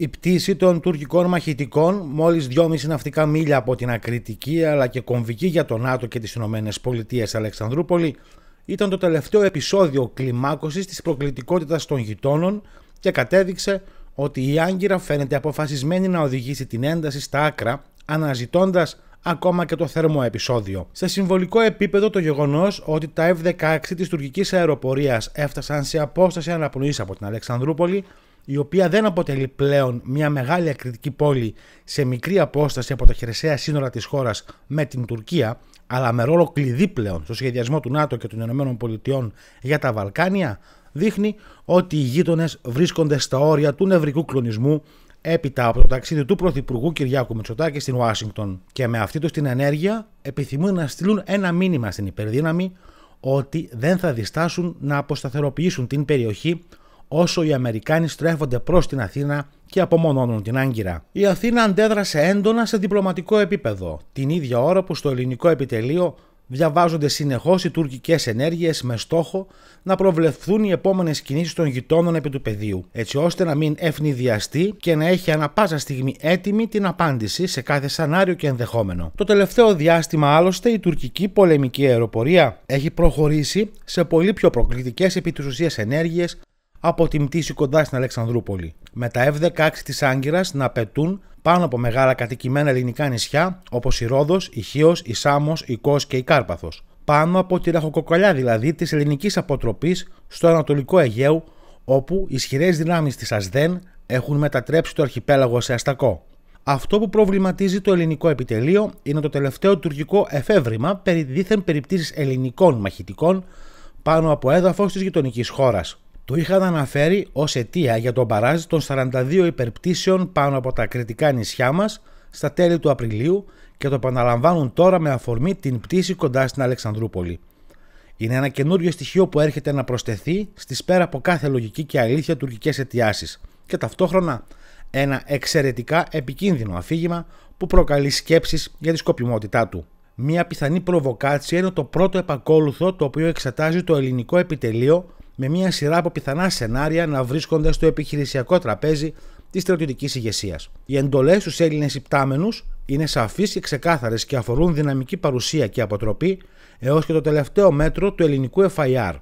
Η πτήση των τουρκικών μαχητικών, μόλις 2,5 ναυτικά μίλια από την ακριτική αλλά και κομβική για τον ΝΑΤΟ και τις ΗΠΑ Πολιτείες Αλεξανδρούπολη, ήταν το τελευταίο επεισόδιο κλιμάκωσης της προκλητικότητας των γειτόνων και κατέδειξε ότι η Άγκυρα φαίνεται αποφασισμένη να οδηγήσει την ένταση στα άκρα, αναζητώντας ακόμα και το θερμό επεισόδιο. Σε συμβολικό επίπεδο το γεγονός ότι τα F-16 της τουρκικής αεροπορίας έφτασαν σε απόσταση αναπνοής από την Αλεξανδρούπολη η οποία δεν αποτελεί πλέον μια μεγάλη ακριτική πόλη σε μικρή απόσταση από τα χερσαία σύνορα της χώρας με την Τουρκία, αλλά με ρόλο κλειδί πλέον στο σχεδιασμό του ΝΑΤΟ και των ΗΠΑ για τα Βαλκάνια, δείχνει ότι οι γείτονες βρίσκονται στα όρια του νευρικού κλονισμού έπειτα από το ταξίδι του Πρωθυπουργού Κυριάκου Μητσοτάκη στην Ουάσιγκτον και με αυτή τους την ενέργεια επιθυμούν να στείλουν ένα μήνυμα στην υπερδύναμη ότι δεν θα διστάσουν να αποσταθεροποιήσουν την περιοχή όσο οι Αμερικάνοι στρέφονται προς την Αθήνα και απομονώνουν την Άγκυρα. Η Αθήνα αντέδρασε έντονα σε διπλωματικό επίπεδο, την ίδια ώρα που στο ελληνικό επιτελείο διαβάζονται συνεχώς οι τουρκικές ενέργειες με στόχο να προβλεφθούν οι επόμενες κινήσεις των γειτόνων επί του πεδίου, έτσι ώστε να μην ευνηδιαστεί και να έχει ανα πάσα στιγμή έτοιμη την απάντηση σε κάθε σενάριο και ενδεχόμενο. Το τελευταίο διάστημα, άλλωστε, η τουρκική πολεμική αεροπορία έχει προχωρήσει σε πολύ πιο προκλητικές επί της ενέργειες από τη Μτήση κοντά στην Αλεξανδρούπολη, με τα F-16 της Άγκυρας να πετούν πάνω από μεγάλα κατοικημένα ελληνικά νησιά όπως η ρόδος, η Χίος, η Σάμος, η Κό και η Κάρπαθος, πάνω από τη ραχοκοκαλιά δηλαδή της ελληνικής αποτροπής στο Ανατολικό Αιγαίο, όπου οι ισχυρές δυνάμεις της ΑΣΔΕΝ έχουν μετατρέψει το αρχιπέλαγο σε αστακό. Αυτό που προβληματίζει το ελληνικό επιτελείο είναι το τελευταίο τουρκικό εφεύρημα περί δίθεν ελληνικών μαχητικών πάνω από έδαφος της γειτονικής χώρας το είχαν αναφέρει ως αιτία για τον παράζη των 42 υπερπτήσεων πάνω από τα κριτικά νησιά μας στα τέλη του Απριλίου και το επαναλαμβάνουν τώρα με αφορμή την πτήση κοντά στην Αλεξανδρούπολη. Είναι ένα καινούριο στοιχείο που έρχεται να προσθεθεί στις πέρα από κάθε λογική και αλήθεια τουρκικές αιτιάσεις και ταυτόχρονα ένα εξαιρετικά επικίνδυνο αφήγημα που προκαλεί σκέψεις για τη σκοπιμότητά του. Μία πιθανή προβοκάτσια είναι το πρώτο επακόλουθο το οποίο εξετάζει το ελληνικό επιτελείο με μια σειρά από πιθανά σενάρια να βρίσκονται στο επιχειρησιακό τραπέζι της στρατιωτικής ηγεσίας. Οι εντολές στους Έλληνες υπτάμενους είναι σαφείς και ξεκάθαρες και αφορούν δυναμική παρουσία και αποτροπή έως και το τελευταίο μέτρο του ελληνικού FIR,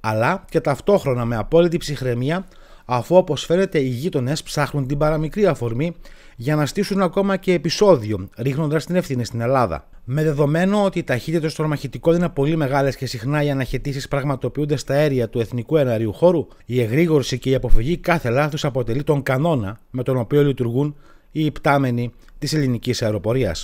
αλλά και ταυτόχρονα με απόλυτη ψυχραιμία αφού φαίνεται, οι γείτονες ψάχνουν την παραμικρή αφορμή για να στήσουν ακόμα και επεισόδιο, ρίχνοντας την ευθύνη στην Ελλάδα. Με δεδομένο ότι οι ταχύτητες των μαχητικών είναι πολύ μεγάλες και συχνά οι αναχαιτήσεις πραγματοποιούνται στα αέρια του εθνικού εναριού χώρου, η εγρήγορση και η αποφυγή κάθε λάθους αποτελεί τον κανόνα με τον οποίο λειτουργούν οι υπτάμενοι της ελληνικής αεροπορίας.